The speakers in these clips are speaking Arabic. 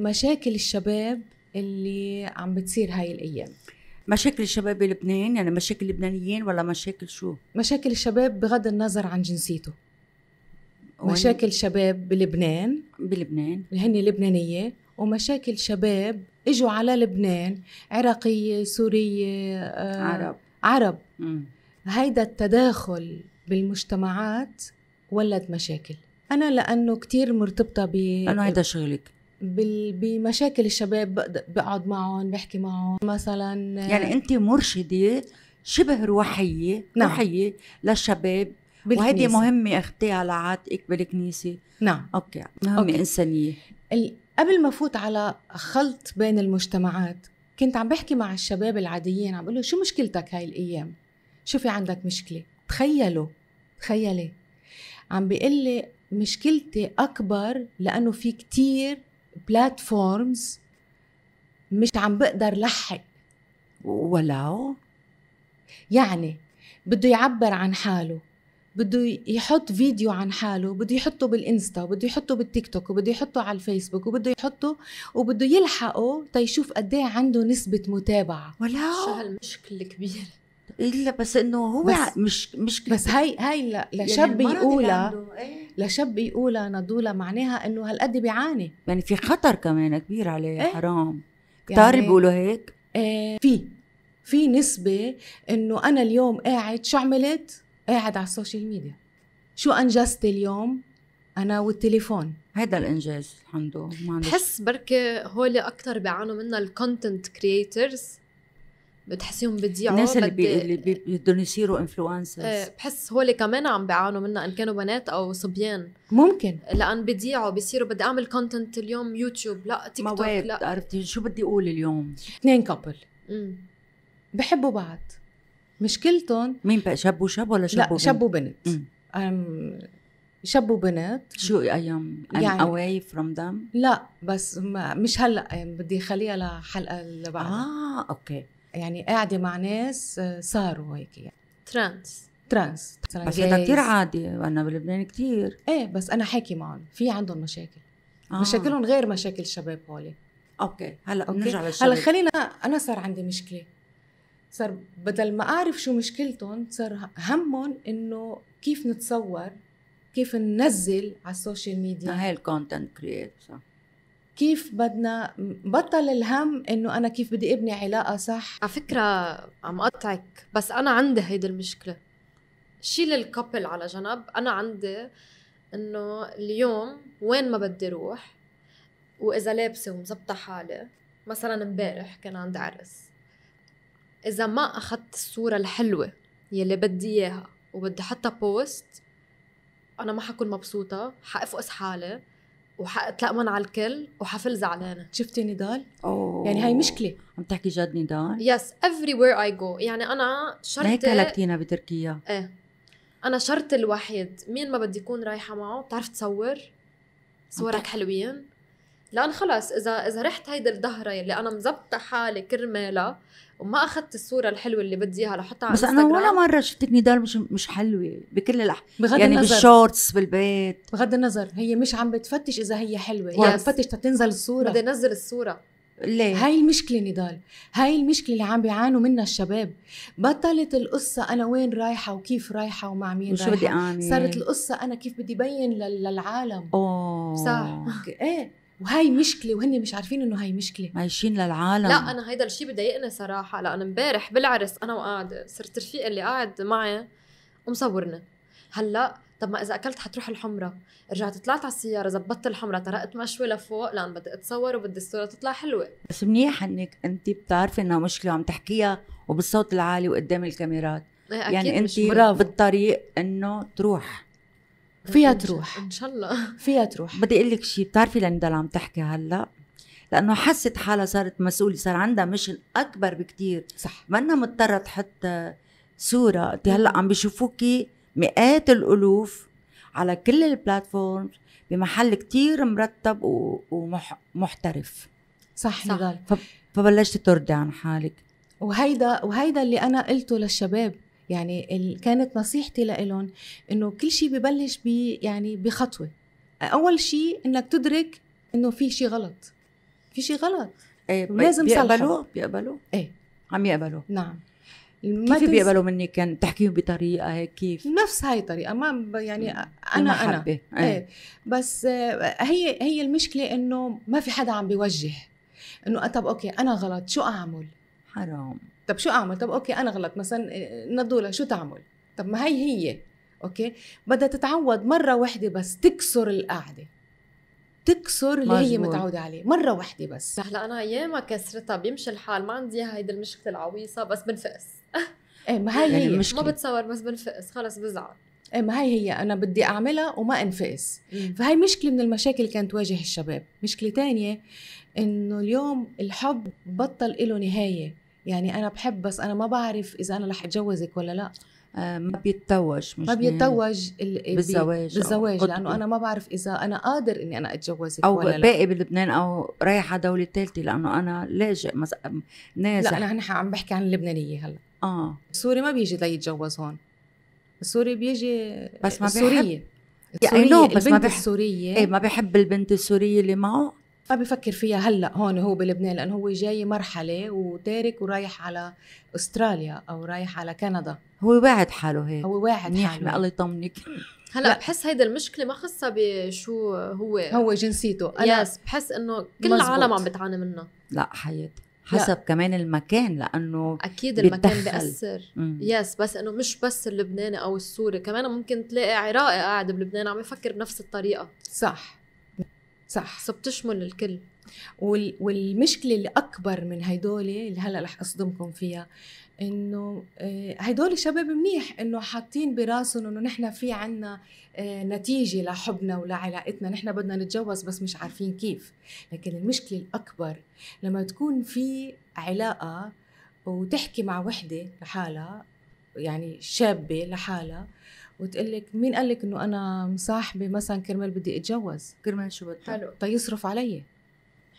مشاكل الشباب اللي عم بتصير هاي الايام مشاكل الشباب بلبنان يعني مشاكل لبنانيين ولا مشاكل شو مشاكل الشباب بغض النظر عن جنسيته مشاكل شباب بلبنان بلبنان اللي هن لبنانيه ومشاكل شباب اجوا على لبنان عراقيه سوريه آه عرب عرب م. هيدا التداخل بالمجتمعات ولد مشاكل انا لانه كتير مرتبطه ب لانه هيدا شغلك بمشاكل الشباب بقعد معهم بحكي معهم مثلا يعني انت مرشده شبه روحيه نعم. روحيه للشباب وهيدي مهمه اخذتيها عاتقك بالكنيسه نعم اوكي مهمه أوكي. انسانيه قبل ما افوت على خلط بين المجتمعات كنت عم بحكي مع الشباب العاديين عم بقول له شو مشكلتك هاي الايام شو في عندك مشكله تخيلوا تخيلي عم بيقول لي مشكلتي اكبر لانه في كتير بلاتفورمز مش عم بقدر لحق ولو يعني بده يعبر عن حاله بده يحط فيديو عن حاله بده يحطه بالانستا وبده يحطه بالتيك توك وبده يحطه على الفيسبوك وبده يحطه وبده يلحقه تيشوف قد ايه عنده نسبه متابعه ولا هالمشكله كبيره الا بس انه هو بس مش مش بس هاي هاي لشاب يعني يقولها إيه؟ لشاب يقولها نضولة معناها انه هالقد بيعاني يعني في خطر كمان كبير عليه ايه؟ حرام يعني كتار يعني بيقولوا هيك ايه في في نسبة انه انا اليوم قاعد شو عملت؟ قاعد على السوشيال ميديا شو انجزت اليوم؟ انا والتليفون هذا الانجاز عنده بحس بركي هول اكثر بيعانوا منها الكونتنت كرييترز بتحسيهم بضيعوا الناس اللي, بي... اللي بدهم يصيروا انفلونسرز ايه بحس هول كمان عم بيعانوا منها ان كانوا بنات او صبيان ممكن لان بيضيعوا بيصيروا بدي اعمل كونتنت اليوم يوتيوب لا تيك توك لا عرفتي شو بدي اقول اليوم اثنين كابل بحبوا بعض مشكلتهم مين بقى شاب وشاب ولا شاب لا شب شاب وبنت أم... شاب وبنت شو ايام يعني اواي فروم ذم لا بس ما مش هلا يعني بدي اخليها لحلقه اللي بعدها اه اوكي يعني قاعده مع ناس آه، صاروا هيك يعني ترانس ترانس بس هذا كثير عادي وانا بلبنان كثير ايه بس انا حاكي معهم في عندهم مشاكل آه. مشاكلهم غير مشاكل الشباب هولي اوكي هلا بنرجع للشباب هلا خلينا انا صار عندي مشكله صار بدل ما اعرف شو مشكلتهم صار همهم انه كيف نتصور كيف ننزل على السوشيال ميديا هاي الكونتنت كرييت صح كيف بدنا بطل الهم انه انا كيف بدي ابني علاقه صح على فكره عم قطعك بس انا عندي هيدي المشكله شيل الكابل على جنب انا عندي انه اليوم وين ما بدي روح واذا لابسه ومظبطه حالي مثلا امبارح كان عندي عرس اذا ما اخذت الصوره الحلوه يلي بدي اياها وبدي احطها بوست انا ما حكون مبسوطه حافقس حالي وحاتلقمن على الكل وحفل زعلانه شفتي نضال أوه. يعني هاي مشكله عم تحكي جد نضال يس افري وير اي جو يعني انا شرط هيك هلكتينا بتركيا ايه انا شرط الوحيد مين ما بدي يكون رايحه معه بتعرف تصور صورك حلوين لان خلص اذا اذا رحت هيدي الظهره اللي انا مزبطه حالي كرمالها وما اخذت الصوره الحلوه اللي بدي اياها لحطها على بس انا ولا مره شفتك نضال مش مش حلوه بكل الأح... بغض يعني النظر. بالشورتس بالبيت بغض النظر هي مش عم بتفتش اذا هي حلوه يعني عم بتفتش تنزل الصوره بدي انزل الصوره ليه؟ هاي المشكلة نضال، هاي المشكلة اللي عم بيعانوا منها الشباب، بطلت القصة أنا وين رايحة وكيف رايحة ومع مين وشو رايحة بدي أعمل؟ صارت القصة أنا كيف بدي بين للعالم أوه صح ايه وهي مشكله وهن مش عارفين انه هي مشكله عايشين للعالم لا انا هيدا الشيء بضايقني صراحه لانه امبارح بالعرس انا وقاعده صرت رفيقه اللي قاعد معي ومصورنا هلا طب ما اذا اكلت حتروح الحمرة رجعت طلعت على السياره زبطت الحمرة طرقت مشوي لفوق لان بدي اتصور وبدي الصوره تطلع حلوه بس منيح انك انت بتعرفي انها مشكله وعم تحكيها وبالصوت العالي وقدام الكاميرات إيه، أكيد يعني انت بالطريق انه تروح فيها تروح ان شاء الله فيها تروح بدي اقول لك شيء بتعرفي اللي عم تحكي هلا لانه حست حالها صارت مسؤوله صار عندها مشن اكبر بكثير صح ما انها مضطره تحط صوره انت هلا عم بيشوفوكي مئات الالوف على كل البلاتفورم بمحل كتير مرتب ومحترف صح, صح. فبلشت ترضي عن حالك وهيدا وهيدا اللي انا قلته للشباب يعني ال... كانت نصيحتي لهم انه كل شيء ببلش ب يعني بخطوه اول شيء انك تدرك انه في شيء غلط في شيء غلط ايه لازم بيقبلوه بيقبلوه ايه عم يقبلوا نعم كيف تنس... بيقبلوا مني كان تحكيهم بطريقه هيك كيف نفس هاي الطريقه ما يعني انا محبة. انا إيه. ايه. بس آه، هي هي المشكله انه ما في حدا عم بيوجه انه طب اوكي انا غلط شو اعمل حرام طب شو اعمل طب اوكي انا غلط مثلا آه، نضولة شو تعمل طب ما هي هي اوكي بدها تتعود مره واحده بس تكسر القعده تكسر اللي مجبور. هي متعودة عليه مرة واحدة بس هلا أنا ياما كسرتها بيمشي الحال ما عندي هيدي المشكلة العويصة بس بنفقس ايه ما هي يعني هي ما بتصور بس بنفقس خلص بزعل ايه ما هي هي أنا بدي أعملها وما أنفقس فهي مشكلة من المشاكل اللي كانت تواجه الشباب مشكلة تانية إنه اليوم الحب بطل له نهاية يعني انا بحب بس انا ما بعرف اذا انا رح اتجوزك ولا لا آه، ما بيتزوج مش ما بيتزوج بالزواج بالزواج لانه انا ما بعرف اذا انا قادر اني انا اتجوزك او ولا باقي بلبنان او رايح على دوله ثالثه لانه انا لاجئ مثلا نازح لا انا عم بحكي عن اللبنانيه هلا اه السوري ما بيجي ليتجوز هون السوري بيجي بس ما السوريه بيحب. السورية يعني بس ما بحب السورية ايه ما بحب البنت السورية اللي معه ما بفكر فيها هلا هون هو بلبنان لانه هو جاي مرحله وتارك ورايح على استراليا او رايح على كندا هو واعد حاله هيك هو واعد حاله الله يطمنك هلا لا. بحس هيدا المشكله ما خصها بشو هو هو جنسيته انا يس بحس انه كل العالم عم بتعاني منها لا حياتي حسب لا. كمان المكان لانه اكيد المكان بتدخل. بياثر مم. يس بس انه مش بس اللبناني او السوري كمان ممكن تلاقي عراقي قاعد بلبنان عم يفكر بنفس الطريقه صح صح فبتشمل الكل وال... والمشكله اللي اكبر من هدول اللي هلا رح اصدمكم فيها انه هدول آه، شباب منيح انه حاطين براسهم انه نحن في عنا آه، نتيجه لحبنا ولعلاقتنا نحن بدنا نتجوز بس مش عارفين كيف لكن المشكله الاكبر لما تكون في علاقه وتحكي مع وحده لحالها يعني شابه لحالها وتقول لك مين قال لك انه انا مصاحبه مثلا كرمال بدي اتجوز كرمال شو بدك حلو تيصرف طيب علي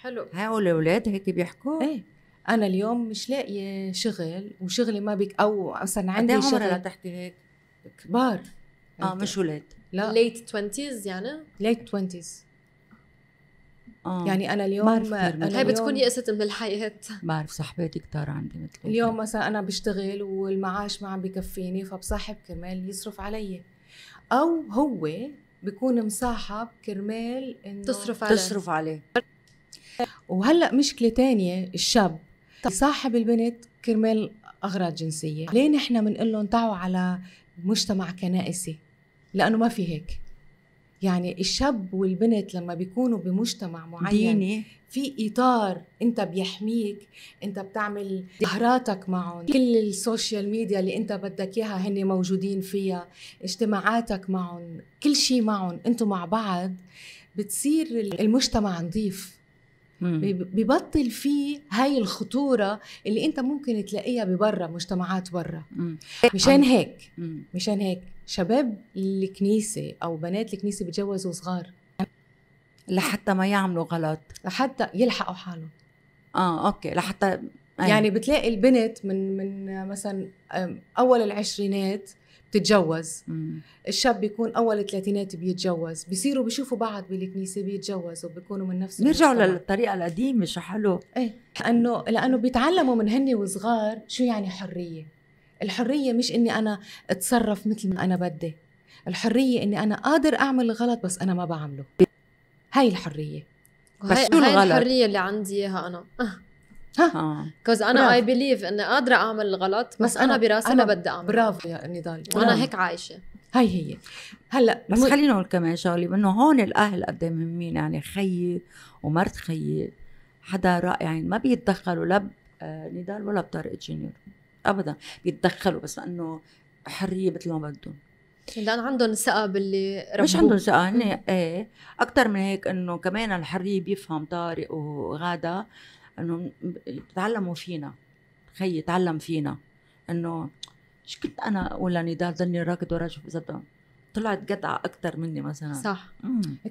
حلو هؤلاء الاولاد هيك بيحكوا ايه انا اليوم مش لاقيه شغل وشغلي ما بيك او مثلا عندي إيه شغل لتحكي هيك كبار اه مش ولاد لا ليت 20 يعني ليت 20 آه. يعني انا اليوم بعرف انا هي بتكون يأست من الحياه بعرف صاحباتي كتار عندي مثل اليوم مثلا انا بشتغل والمعاش ما عم بكفيني فبصاحب كرمال يصرف علي او هو بيكون مصاحب كرمال انه تصرف عليه تصرف عليه وهلا مشكله تانية الشاب صاحب البنت كرمال اغراض جنسيه ليه نحن بنقول لهم تعوا على مجتمع كنائسي لانه ما في هيك يعني الشاب والبنت لما بيكونوا بمجتمع معين ديني. في اطار انت بيحميك انت بتعمل ظهراتك معهم كل السوشيال ميديا اللي انت بدك اياها هن موجودين فيها اجتماعاتك معهم كل شيء معهم انتوا مع بعض بتصير المجتمع نظيف ببطل فيه هاي الخطورة اللي انت ممكن تلاقيها ببرا مجتمعات برا مشان هيك مشان هيك شباب الكنيسة أو بنات الكنيسة بتجوزوا صغار لحتى ما يعملوا غلط لحتى يلحقوا حالهم اه اوكي لحتى أيه. يعني بتلاقي البنت من من مثلا اول العشرينات بتتجوز الشاب بيكون اول ثلاثينات بيتجوز بيصيروا بيشوفوا بعض بالكنيسه بيتجوزوا بيكونوا من نفس بيرجعوا للطريقه القديمه شو حلو ايه لانه لانه بيتعلموا من هن وصغار شو يعني حريه الحريه مش اني انا اتصرف مثل ما انا بدي الحريه اني انا قادر اعمل الغلط بس انا ما بعمله هاي الحريه بس شو الغلط؟ الحريه اللي عندي اياها انا كوز آه. انا اي بليف اني قادره اعمل الغلط بس, بس انا, براسي ما بدي اعمل برافو يا نضال وانا هيك عايشه هاي هي هلا بس م... خلينا نقول كمان شغله انه هون الاهل قد ايه مهمين يعني خيي ومرت خيي حدا رائع يعني ما بيتدخلوا لا آه، نضال ولا بطارق جونيور ابدا بيتدخلوا بس انه حريه مثل ما بدهم لان عندهم ثقه باللي ربوه. مش عندهم ثقه هن ايه اكثر من هيك انه كمان الحريه بيفهم طارق وغاده انه تعلموا فينا خي تعلم فينا انه ايش كنت انا اقول لنضال ضلني راكض ورا شوف اذا طلعت قطعة أكثر مني مثلا صح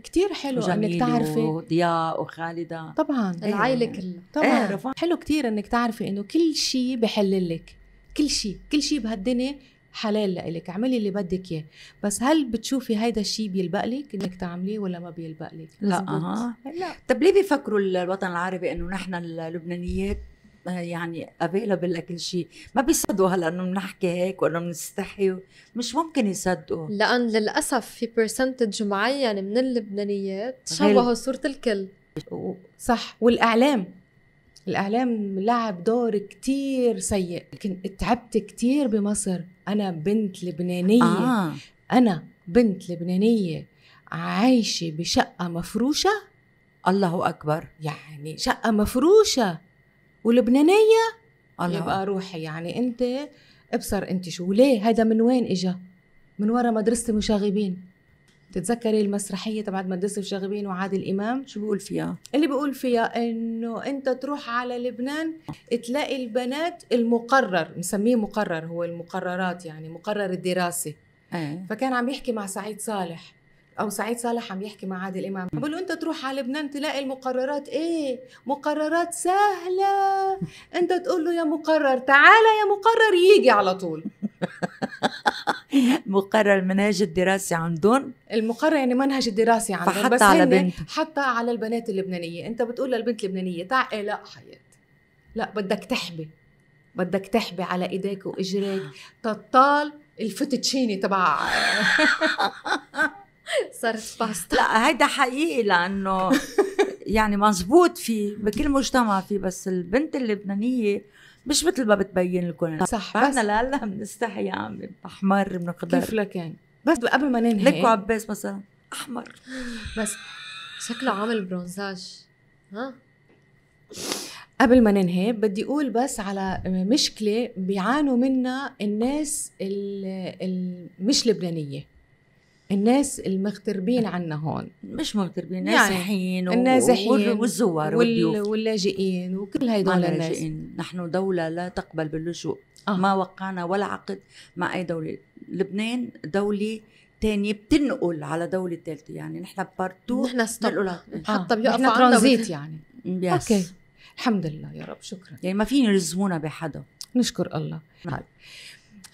كثير حلو إنك تعرفي وضياء وخالدة طبعا إيه. العائلة كلها إيه. طبعا حلو كثير إنك تعرفي إنه كل شيء بحللك كل شيء كل شيء بهالدنيا حلال لإلك اعملي اللي بدك اياه بس هل بتشوفي هيدا الشيء بيلبق لك انك تعمليه ولا ما بيلبق لك لا آه. لا طب ليه بيفكروا الوطن العربي انه نحن اللبنانيات آه، يعني افيلبل لكل شيء ما بيصدقوا هلا انه بنحكي هيك وانه بنستحي مش ممكن يصدقوا لان للاسف في برسنتج معين من اللبنانيات شبهوا صوره الكل صح والاعلام الاعلام لعب دور كتير سيء كنت تعبت كتير بمصر انا بنت لبنانيه آه. انا بنت لبنانيه عايشه بشقه مفروشه الله اكبر يعني شقه مفروشه ولبنانيه الله يبقى روحي يعني انت ابصر انت شو ليه هذا من وين اجا من ورا مدرسه المشاغبين تتذكري المسرحيه تبعت مدرسه الشاغبين وعادل امام شو بيقول فيها اللي بيقول فيها انه انت تروح على لبنان تلاقي البنات المقرر مسميه مقرر هو المقررات يعني مقرر الدراسه أيه. فكان عم يحكي مع سعيد صالح او سعيد صالح عم يحكي مع عادل امام بقول له انت تروح على لبنان تلاقي المقررات ايه مقررات سهله انت تقول له يا مقرر تعال يا مقرر يجي على طول مقرر المنهج الدراسي عندهم المقرر يعني منهج الدراسي عندهم فحتى بس على بنت حتى على البنات اللبنانيه انت بتقول للبنت اللبنانيه تعي إيه، لا حياتي لا بدك تحبي بدك تحبي على ايديك واجريك تطال الفتتشيني تبع صارت باستا لا هيدا حقيقي لانه يعني مزبوط في بكل مجتمع في بس البنت اللبنانيه مش مثل ما بتبين لكم صح بس لهلا بنستحي يا عمي احمر من الخضار كيف لكان يعني؟ بس قبل ما ننهي لك عباس مثلا احمر بس شكله عامل برونزاج ها قبل ما ننهي بدي اقول بس على مشكله بيعانوا منها الناس اللي مش لبنانيه الناس المغتربين عنا هون مش مغتربين نازحين يعني النازحين و... والزوار والضيوف واللاجئين وكل هدول الناس نحن دولة لا تقبل باللجوء آه. ما وقعنا ولا عقد مع أي دولة لبنان دولة تانية بتنقل على دولة ثالثة يعني نحن بارتو نحن ستوب آه. حتى بيقفوا ترانزيت يعني يس. اوكي الحمد لله يا رب شكرا يعني ما فيني يلزمونا بحدا نشكر الله هاي.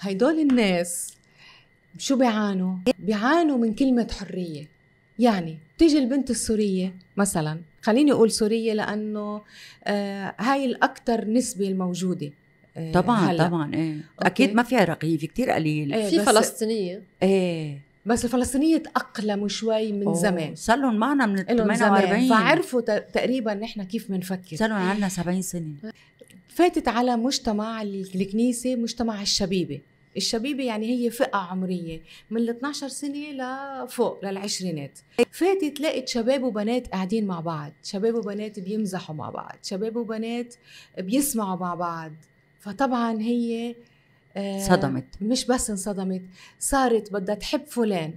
هيدول الناس شو بيعانوا؟ بيعانوا من كلمة حرية يعني تيجي البنت السورية مثلا خليني أقول سورية لأنه آه هاي الأكثر نسبة الموجودة آه طبعا هلأ. طبعا ايه اكيد ما فيها رقيب كثير قليل ايه في فلسطينيه ايه بس الفلسطينيه تأقلموا شوي من أوه. زمان صار لهم معنا من 48 فعرفوا تقريبا نحن كيف بنفكر صار لهم عندنا 70 سنه فاتت على مجتمع الكنيسه مجتمع الشبيبه الشبيبه يعني هي فئه عمريه من ال 12 سنه لفوق للعشرينات فاتت لقيت شباب وبنات قاعدين مع بعض شباب وبنات بيمزحوا مع بعض شباب وبنات بيسمعوا مع بعض فطبعا هي آه، صدمت مش بس انصدمت صارت بدها تحب فلان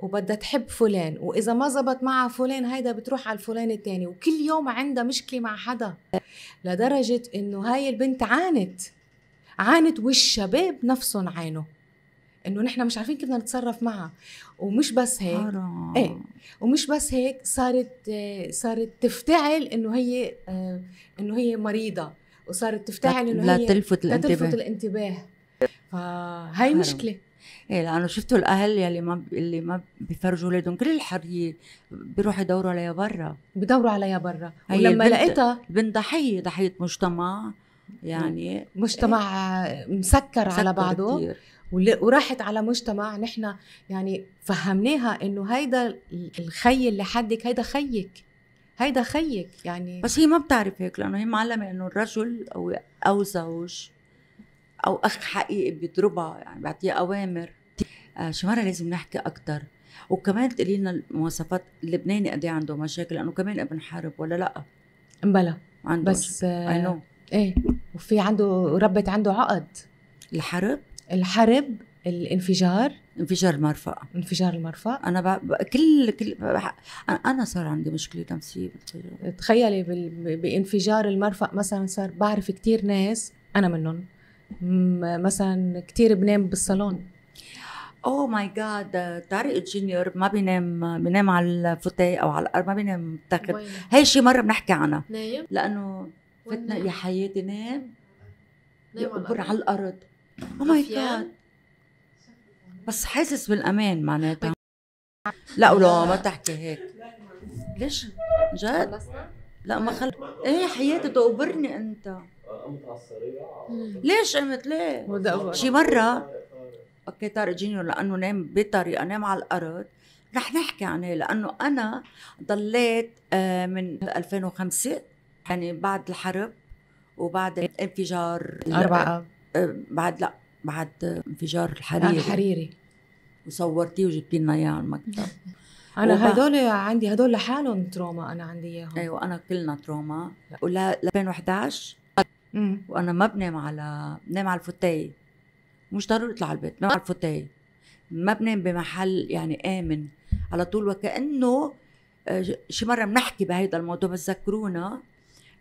وبدها تحب فلان واذا ما زبط معها فلان هيدا بتروح على الفلان الثاني وكل يوم عندها مشكله مع حدا لدرجه انه هاي البنت عانت عانت والشباب نفسهم عانوا انه نحن مش عارفين كيف بدنا نتصرف معها ومش بس هيك حرام. ايه ومش بس هيك صارت صارت تفتعل انه هي انه هي مريضه وصارت تفتعل انه لا هي تلفت الانتباه لا تلفت الانتباه فهي مشكله ايه لانه شفتوا الاهل يلي ما اللي ما بيفرجوا اولادهم كل الحريه بيروحوا يدوروا عليها برا بدوروا عليها برا ولما لقيتها بنت ضحيه ضحيه مجتمع يعني مجتمع مسكر, مسكر على بعضه كتير. وراحت على مجتمع نحن يعني فهمناها انه هيدا الخي اللي حدك هيدا خيك هيدا خيك يعني بس هي ما بتعرف هيك لانه هي معلمه انه الرجل او او زوج او اخ حقيقي بيضربها يعني بيعطيها اوامر آه شو مره لازم نحكي اكثر وكمان تقولي لنا المواصفات اللبناني قد إيه عنده مشاكل لانه كمان ابن حرب ولا لا؟ امبلا عنده بس آه ايه وفي عنده ربت عنده عقد الحرب الحرب الانفجار انفجار المرفأ انفجار المرفأ انا ب... ب... كل كل ب... انا صار عندي مشكله نفسيه تخيلي بال... بانفجار المرفأ مثلا صار بعرف كثير ناس انا منهم م... مثلا كثير بنام بالصالون اوه ماي جاد طارق جونيور ما بينام بينام على الفوتيه او على الارض ما بينام متاخد هي شي مره بنحكي عنها نايم لانه فتنا يا حياتي نام يقبر على الارض او ماي جاد بس حاسس بالامان معناتها طيب. لا ولا ما تحكي هيك ليش جد لا ما خل ايه حياتي تقبرني انت ليش قمت ليه شي مره اوكي طارق جينيور لانه نام بطريقه نام على الارض رح نحكي عنه لانه انا ضليت آه، من 2005 يعني بعد الحرب وبعد انفجار أربعة آه، بعد لا بعد انفجار الحريري الحريري وصورتيه وجبتي لنا اياه على المكتب انا وبعد... هدول عندي هدول لحالهم تروما انا عندي اياهم ايوه انا كلنا تروما ولا 2011 وانا ما بنام على بنام على الفوتاي مش ضروري اطلع على البيت بنام على الفوتاي ما بنام بمحل يعني امن على طول وكانه آه، شي مره بنحكي بهيدا الموضوع بتذكرونا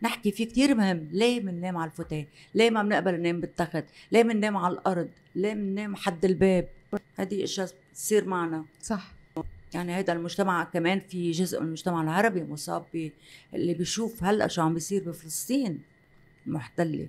نحكي فيه كتير مهم ليه بننام على الفتاة ليه ما بنقبل ننام بالتخت ليه بننام على الارض ليه بننام حد الباب هذه اشياء بتصير معنا صح يعني هذا المجتمع كمان في جزء من المجتمع العربي مصاب ب... اللي بيشوف هلا شو عم بيصير بفلسطين المحتله